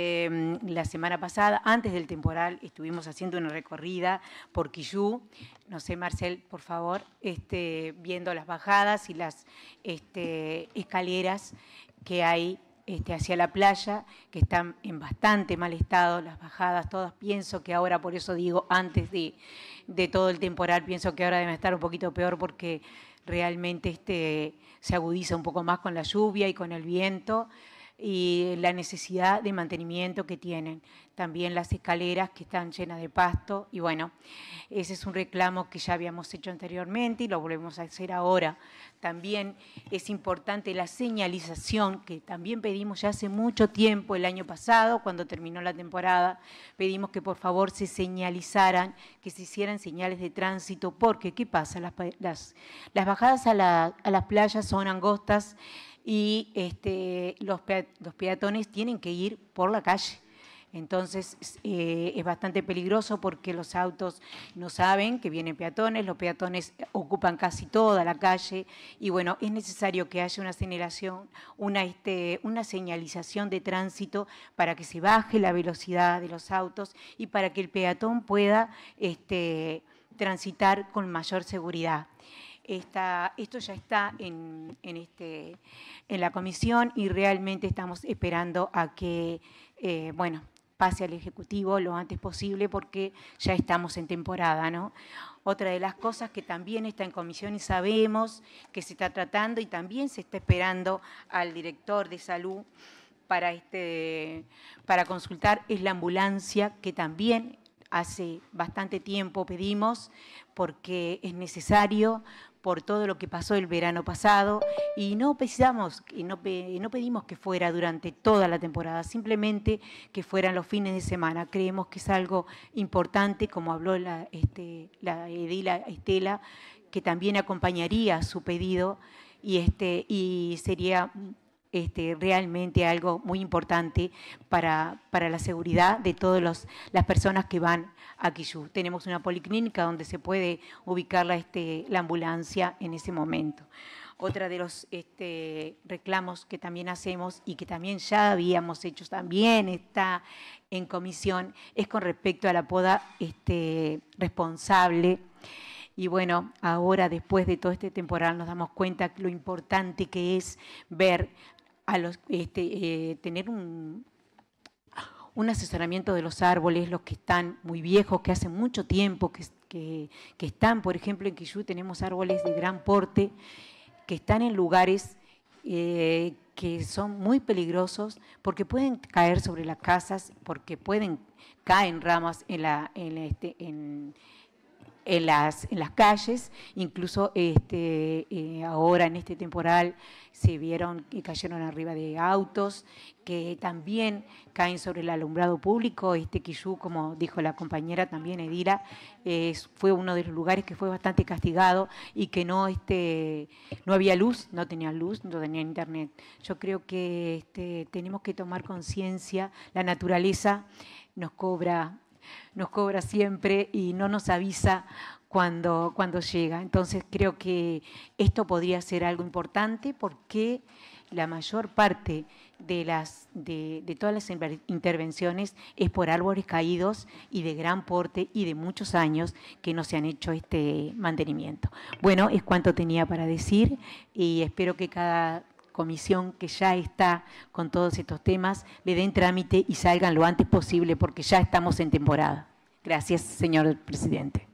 Em, la semana pasada, antes del temporal, estuvimos haciendo una recorrida por Quillú. No sé, Marcel, por favor, este, viendo las bajadas y las este, escaleras que hay este, hacia la playa, que están en bastante mal estado, las bajadas todas. Pienso que ahora, por eso digo, antes de, todo el temporal, pienso que ahora debe estar un poquito peor porque realmente se agudiza un poco más con la lluvia y con el viento y la necesidad de mantenimiento que tienen. También las escaleras que están llenas de pasto y bueno, ese es un reclamo que ya habíamos hecho anteriormente y lo volvemos a hacer ahora. También es importante la señalización que también pedimos ya hace mucho tiempo, el año pasado, cuando terminó la temporada, pedimos que por favor se señalizaran, que se hicieran señales de tránsito, porque ¿qué pasa? Las, las, bajadas a, a las playas son angostas, y este, los, los peatones tienen que ir por la calle. Entonces eh, es bastante peligroso porque los autos no saben que vienen peatones, los peatones ocupan casi toda la calle y bueno, es necesario que haya una señalización, una, este, una señalización de tránsito para que se baje la velocidad de los autos y para que el peatón pueda este, transitar con mayor seguridad esto ya está este, en, la comisión y realmente estamos esperando a que, eh, pase al Ejecutivo lo antes posible porque ya estamos en temporada, Otra de las cosas que también está en comisión y sabemos que se está tratando y también se está esperando al director de salud para, este, para consultar es la ambulancia que también hace bastante tiempo pedimos porque es necesario por todo lo que pasó el verano pasado y no pensamos no, pedimos que fuera durante toda la temporada, simplemente que fueran los fines de semana. Creemos que es algo importante, como habló la, este, Edila Estela, que también acompañaría su pedido y este, sería este, realmente algo muy importante para, para la seguridad de todas las personas que van a Quillú. Tenemos una policlínica donde se puede ubicar la, este, la ambulancia en ese momento. Otra de los este, reclamos que también hacemos y que también ya habíamos hecho, también está en comisión, es con respecto a la poda este, responsable. Y bueno, ahora después de todo este temporal nos damos cuenta lo importante que es ver a los, este, eh, tener un, un asesoramiento de los árboles, los que están muy viejos, que hace mucho tiempo que, están, por ejemplo, en Quillú tenemos árboles de gran porte, que están en lugares eh, que son muy peligrosos porque pueden caer sobre las casas, porque pueden caer ramas en la, en, este, en, en las, en las calles, incluso este, eh, ahora en este temporal se vieron que cayeron arriba de autos, que también caen sobre el alumbrado público. Este Quillú, como dijo la compañera también Edira, fue uno de los lugares que fue bastante castigado y que no, este, no había luz, no tenía luz, no tenía internet. Yo creo que este, tenemos que tomar conciencia, la naturaleza nos cobra nos cobra siempre y no nos avisa cuando, cuando llega. Entonces creo que esto podría ser algo importante porque la mayor parte de, las, de, de, todas las intervenciones es por árboles caídos y de gran porte y de muchos años que no se han hecho este mantenimiento. Bueno, es cuanto tenía para decir y espero que cada comisión que ya está con todos estos temas le den trámite y salgan lo antes posible porque ya estamos en temporada. Gracias, señor presidente.